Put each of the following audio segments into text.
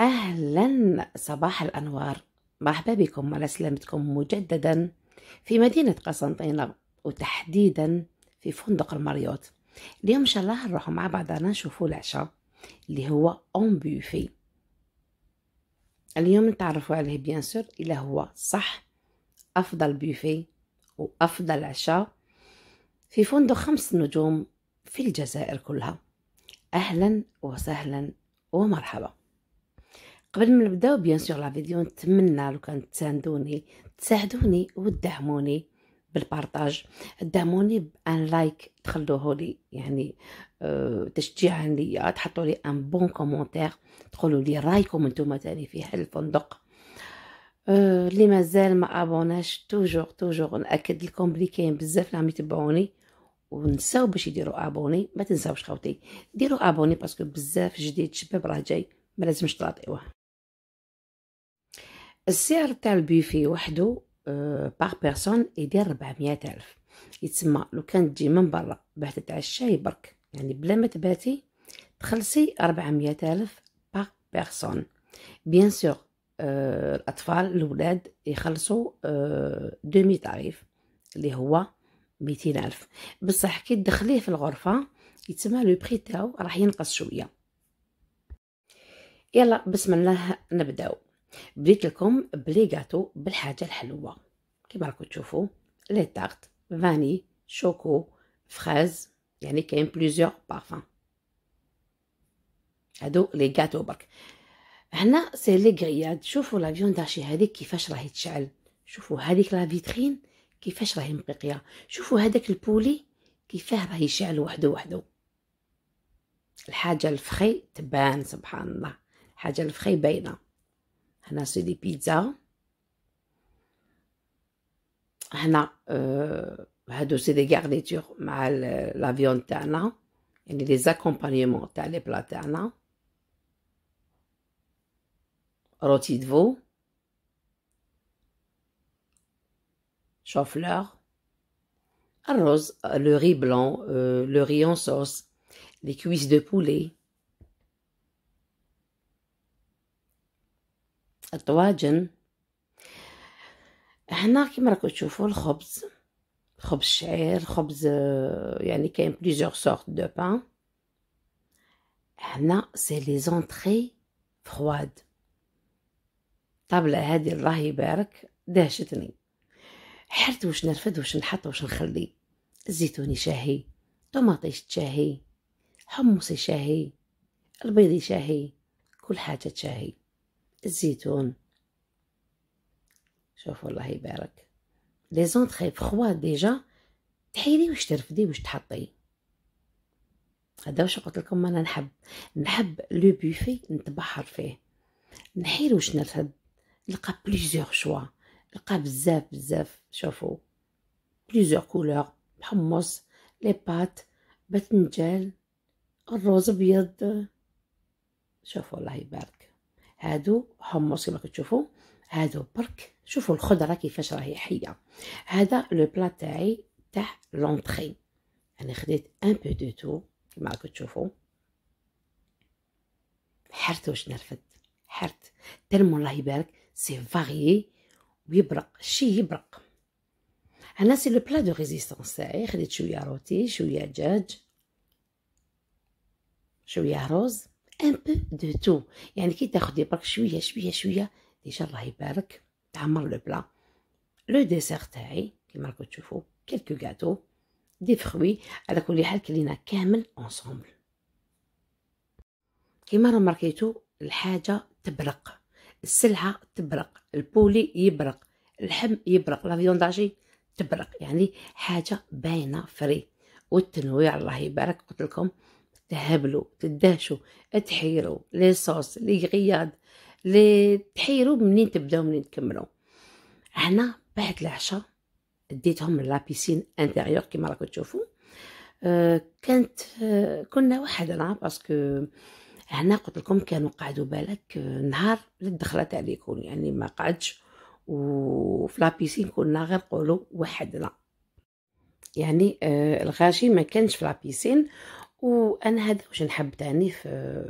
أهلا صباح الأنوار مرحبا بكم على سلامتكم مجددا في مدينة قسنطينة وتحديدا في فندق المريوت اليوم إن شاء الله نروحوا مع بعضنا نشوفوا العشاء اللي هو أون بوفي اليوم نتعرفوا عليه بيان سور إلا هو صح أفضل بوفي وأفضل عشاء في فندق خمس نجوم في الجزائر كلها أهلا وسهلا ومرحبا قبل ما نبداو بيان سور لا فيديو نتمنى لو كان تساندوني تساعدوني وتدعموني بالبارطاج دعموني بان لايك تخلوه لي يعني أه تشجيعا ليا تحطوا لي ان بون كومونتير تقولوا لي رايكم نتوما تاني في هذا الفندق آه، اللي مازال ما ابوناش توجور توجور ناكد لكم بلي كاين بزاف اللي عم يتبعوني ونساو باش يديروا ابوني ما تنساوش خوتي ديروا ابوني باسكو بزاف جديد شباب راه جاي ما لازمش تلاطيوه السعر تاع البيفي وحده باغ بيرسون يدير 400 الف يتسمى لو كان تجي من برا باه تتعشاي برك يعني بلا ما تباتي تخلصي 400 الف باغ بيرسون بيان سور الاطفال الاولاد يخلصوا دومي آه، طريف اللي هو 200 الف بصح كي تدخليه في الغرفه يتسمى لو بري تاعو راح ينقص شويه يلا بسم الله نبداو بديت لكم بلي جاتو بالحاجه الحلوه كما راكم تشوفوا لي تارت فاني شوكو فريز يعني كاين بليزيور بارفان هادو لي جاتو برك هنا سي لي غرياد شوفوا لا فيونداشي هذيك كيفاش راهي تشعل شوفوا هذيك لا فيترين كيفاش راهي مقيقيه شوفوا هذاك البولي كيفاه راهي يشعل وحده وحده الحاجه الفخي تبان سبحان الله الحاجه الفخي باينه On a des pizzas. On a des garnitures mal euh, la viande. On a des accompagnements à les plats. On a rôti de veau. Chauffleur. Arroz, euh, le riz blanc, euh, le riz en sauce, les cuisses de poulet, الطواجن هنا كيما راكم تشوفوا الخبز خبز شعير خبز آه، يعني كاين بليزيوغ سورت دو بان هنا سي لي زونطري فرواد الطابله هذه الله يبارك دهشتني حرت واش نرفد واش نحط واش نخلي الزيتوني شاهي طوماطيش شاهي حمصي شاهي البيض شاهي كل حاجه شاهي الزيتون شوفوا الله يبارك لي زونطخي فخوا ديجا تحيدي واش ترفدي واش تحطي هذا واش قلت لكم انا نحب نحب لو بوفي نتبحر فيه نحير واش نرفد نلقى بليزيوغ شوا نلقى بزاف بزاف شوفوا بليزيوغ كولور الحمص لي بات باذنجان الروز ابيض شوفوا الله يبارك هادو حمص كما كتشوفوا هادو برك شوفوا الخضره كيفاش راهي حيه هذا لو بلا تاعي تاع لونطري انا خديت ان بو دو تو كما كتشوفوا حرت واش نرفد حرت تلم الله يبارك سي فاري ويبرق شي يبرق انا سي لو بلا دو ريزيستونس تاعي خديت شويه روتي شويه دجاج شويه رز ان بو دو تو يعني كي تاخدي برك شويه شويه شويه ديجا الله يبارك تعمر لو بلا لو ديسير تاعي كيما راكم تشوفوا كيلكو غاتو دي فخوي على كل حال كلينا كامل اونصومبل كيما راه ماركيتو الحاجه تبرق السلعه تبرق البولي يبرق اللحم يبرق لا فيونداجي تبرق يعني حاجه باينه فري والتنويع الله يبارك قلت لكم تهبلوا تدهشوا تحيروا لي صوص لي غياد لي تحيروا منين تبداو منين تكملوا هنا بعد العشاء ديتهم لابيسين انتيريور كيما راكم تشوفوا آه، كانت آه، كنا وحدنا باسكو هنا قلت لكم كانوا قعدوا بالك آه، نهار للدخله تاع ليكون يعني ما قعدش وفي لابيسين كنا غير قولوا وحدنا يعني الغاشي ما كانش في لابيسين وانا هذا واش نحب تاني في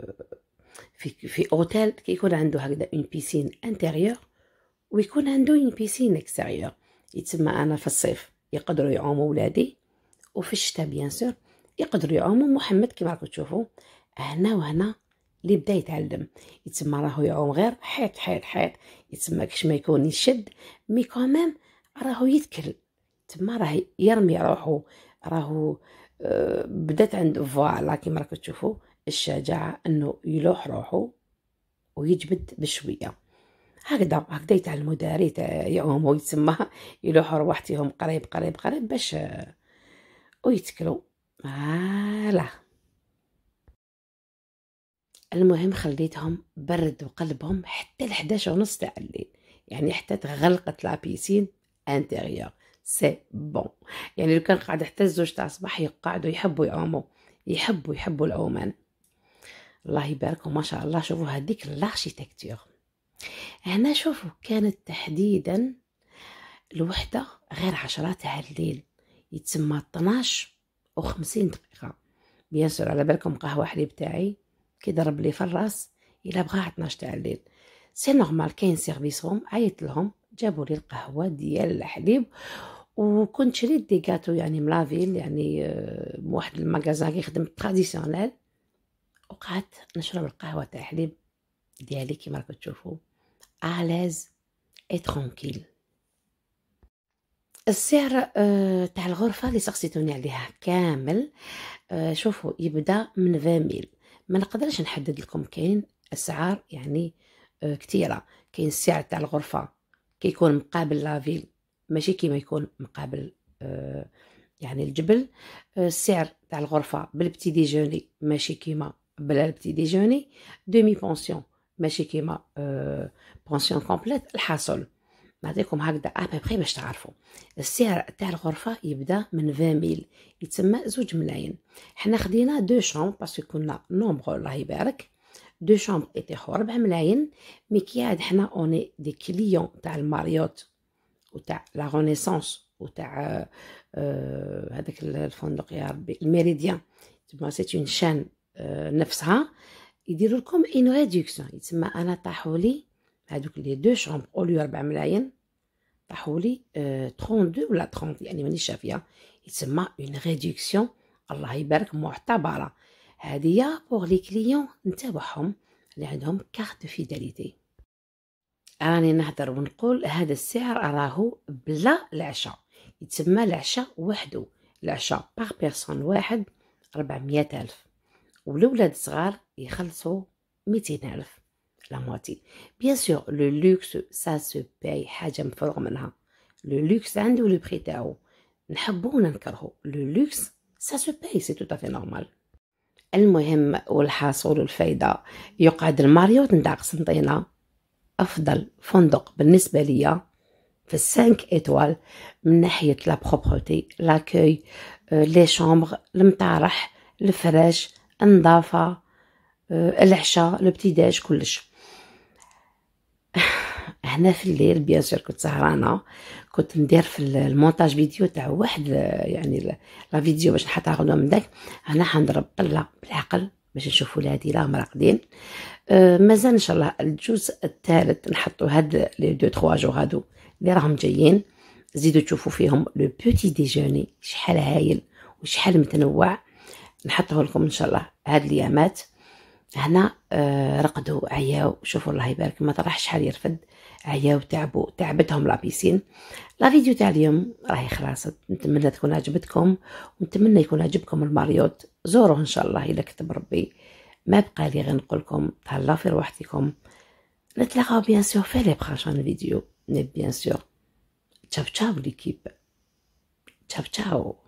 في في اوتيل كيكون عنده هكذا اون بيسين انتيريور ويكون عنده اون بيسين اكستيريور يتسمى انا في الصيف يقدروا يعوموا ولادي وفي الشتاء بيان سور يقدروا يعوموا محمد كما راكم تشوفوا هنا وهنا اللي بدا يتعلم يتسمى راهو يعوم غير حيط حيط حيط يتسمى كش ما يكون يشد مي كومام راهو يتكل تما راه يرمي روحو راهو بدات عند فوالا كيما راكم تشوفوا الشجاعه انه يلوح روحه ويجبد بشويه هكذا هكذا يتعلموا داري تاعهم ويتسمى يلوحوا رواحتهم قريب قريب قريب باش ويتكلوا هلا المهم خليتهم بردوا قلبهم حتى ل 11 ونص تاع الليل يعني حتى تغلقت لابيسين انتيريور سي بون يعني لو كان قاعد حتى الزوج تاع الصباح يقعدوا يحبوا يقوموا يحبوا يحبوا الأومان الله يبارك وما شاء الله شوفوا هذيك الاركيتكتور هنا شوفوا كانت تحديدا الوحدة غير عشرة تاع الليل يتسمى 12 و 50 دقيقة بيان سور على بالكم قهوة حليب تاعي كي ضرب لي في الراس إلا بغا 12 تاع الليل سي نورمال كاين سيرفيسهم عيط لهم جابوا لي القهوة ديال الحليب وكنت شريت دي كاتو يعني من يعني آه، من واحد المغازان كيخدم تراديسيونيل وقعدت نشرب القهوه تاع حليب ديالي كيما راكم تشوفوا اليز اي ترونكيل السعر آه، تاع الغرفه اللي سقسيتوني عليها كامل آه، شوفوا يبدا من فاميل ما نقدرش نحدد لكم كاين اسعار يعني كثيره كاين السعر تاع الغرفه كيكون مقابل لافيل ماشي كيما يكون مقابل آه، يعني الجبل آه، السعر تاع الغرفه بالبتي ديجوني ماشي كيما بلا البتي ديجوني دومي بونسيون ماشي كيما بونسيون كومبليت الحاصل نعطيكم هكذا ابري باش تعرفوا السعر تاع الغرفه يبدا من 20000 يتسمى زوج ملايين حنا خدينا دو شامب باسكو كنا نومبر الله يبارك دو شومب يطيحوا 4 ملايين مي كي عاد حنا اوني دي كليون تاع الماريوت la renaissance, ou euh, euh, le fond de méridien, c'est une chaîne, euh, Il diront comme une réduction. les deux chambres 32 ou y a une hein. réduction, Allah tabala pour les clients qui a une carte fidélité. راني نهضر ونقول هذا السعر راهو بلا العشاء يتسمى العشاء وحده العشاء باغ بيرسون واحد ربعميات ألف والولاد صغار يخلصوا ميتين ألف لا مواتي بيان سور لو لوكس سا سو باي حاجة مفروغ منها لو لوكس عنده لو بخي تاعو نحبو ولا نكرهو لو لوكس سا سو باي سي توتافي نورمال المهم والحاصل والفايدة يقعد الماريوت نتاع قسنطينة أفضل فندق بالنسبة ليا في السانك ايتوال من ناحية لا بروبرتي لاكوي آه، لي شومبغ المطارح الفراش النظافة آه، العشاء الابتداج كلش هنا في الليل بيان سور كنت سهرانه كنت ندير في المونتاج فيديو تاع واحد آه، يعني لا فيديو باش نحطها غدوه من داك انا حنضرب بلا بالعقل باش نشوفوا ولادي راهم راقدين آه مازال ان شاء الله الجزء الثالث نحطوا هاد لي دو تخوا جو هادو اللي راهم جايين زيدوا تشوفوا فيهم لو بوتي ديجوني شحال هايل وشحال متنوع نحطه لكم ان شاء الله هاد الايامات هنا آه رقدوا عياو شوفوا الله يبارك ما طرح شحال يرفد عياو تعبو تعبتهم لابيسين لا فيديو تاع اليوم راهي خلاصت نتمنى تكون عجبتكم ونتمنى يكون عجبكم الماريوت زوروه ان شاء الله الا كتب ربي ما بقى لي غير نقول لكم تهلاو في روحتكم نتلاقاو بيان سور في لي بروشان فيديو بيان سور تشاو تشاو ليكيب تشاو تشاو